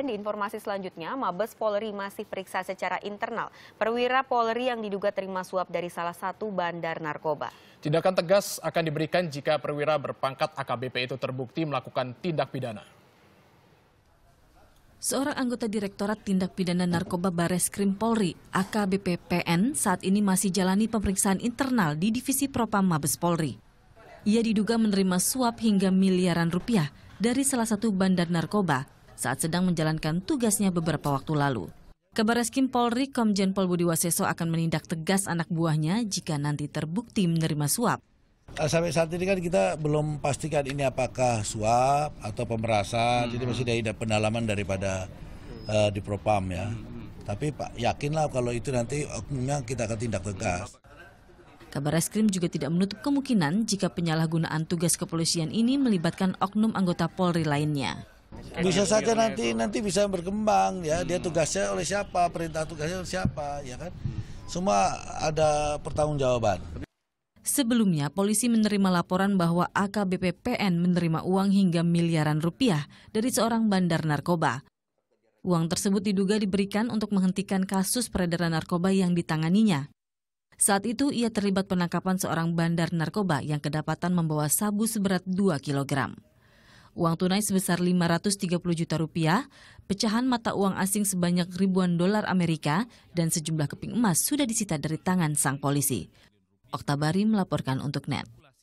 Dan di informasi selanjutnya, Mabes Polri masih periksa secara internal perwira Polri yang diduga terima suap dari salah satu bandar narkoba. Tindakan tegas akan diberikan jika perwira berpangkat AKBP itu terbukti melakukan tindak pidana. Seorang anggota Direktorat Tindak Pidana Narkoba Bareskrim Polri, AKBP PN, saat ini masih jalani pemeriksaan internal di Divisi Propam Mabes Polri. Ia diduga menerima suap hingga miliaran rupiah dari salah satu bandar narkoba saat sedang menjalankan tugasnya beberapa waktu lalu. Kabarreskim Polri Komjen Pol Budi Waseso akan menindak tegas anak buahnya jika nanti terbukti menerima suap. Eh, sampai saat ini kan kita belum pastikan ini apakah suap atau pemerasan, hmm. jadi masih ada pendalaman daripada uh, di Propam ya. Hmm. Tapi Pak yakinlah kalau itu nanti oknumnya kita akan tindak tegas. Kabar Reskrim juga tidak menutup kemungkinan jika penyalahgunaan tugas kepolisian ini melibatkan oknum anggota Polri lainnya bisa saja nanti nanti bisa berkembang ya hmm. dia tugasnya oleh siapa perintah tugasnya oleh siapa ya kan semua ada pertanggungjawaban Sebelumnya, polisi menerima laporan bahwa AKBP PN menerima uang hingga miliaran rupiah dari seorang bandar narkoba. Uang tersebut diduga diberikan untuk menghentikan kasus peredaran narkoba yang ditanganinya. Saat itu ia terlibat penangkapan seorang bandar narkoba yang kedapatan membawa sabu seberat 2 kilogram uang tunai sebesar 530 juta rupiah, pecahan mata uang asing sebanyak ribuan dolar Amerika, dan sejumlah keping emas sudah disita dari tangan sang polisi. Oktabari melaporkan untuk NET.